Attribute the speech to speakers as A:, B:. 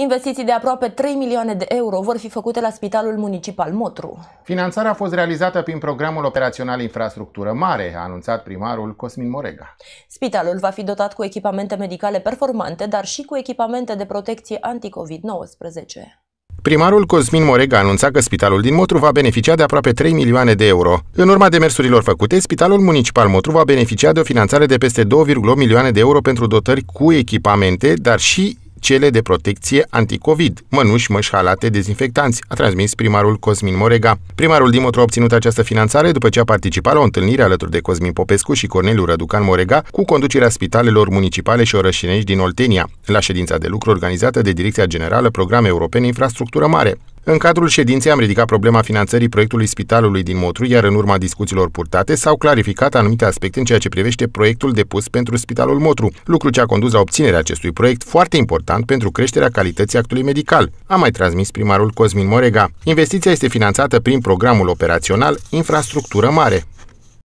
A: Investiții de aproape 3 milioane de euro vor fi făcute la Spitalul Municipal Motru.
B: Finanțarea a fost realizată prin programul operațional Infrastructură Mare, a anunțat primarul Cosmin Morega.
A: Spitalul va fi dotat cu echipamente medicale performante, dar și cu echipamente de protecție anti-Covid 19
B: Primarul Cosmin Morega a anunțat că spitalul din Motru va beneficia de aproape 3 milioane de euro. În urma demersurilor făcute, Spitalul Municipal Motru va beneficia de o finanțare de peste 2,8 milioane de euro pentru dotări cu echipamente, dar și cele de protecție anticovid, mănuși, mășhalate, dezinfectanți, a transmis primarul Cosmin Morega. Primarul Dimotru a obținut această finanțare după ce a participat la o întâlnire alături de Cosmin Popescu și Corneliu Răducan Morega cu conducerea spitalelor municipale și orășenești din Oltenia, la ședința de lucru organizată de Direcția Generală Programe Europene Infrastructură Mare. În cadrul ședinței am ridicat problema finanțării proiectului spitalului din Motru, iar în urma discuțiilor purtate s-au clarificat anumite aspecte în ceea ce privește proiectul depus pentru spitalul Motru, lucru ce a condus la obținerea acestui proiect foarte important pentru creșterea calității actului medical, a mai transmis primarul Cosmin Morega. Investiția este finanțată prin programul operațional Infrastructură Mare.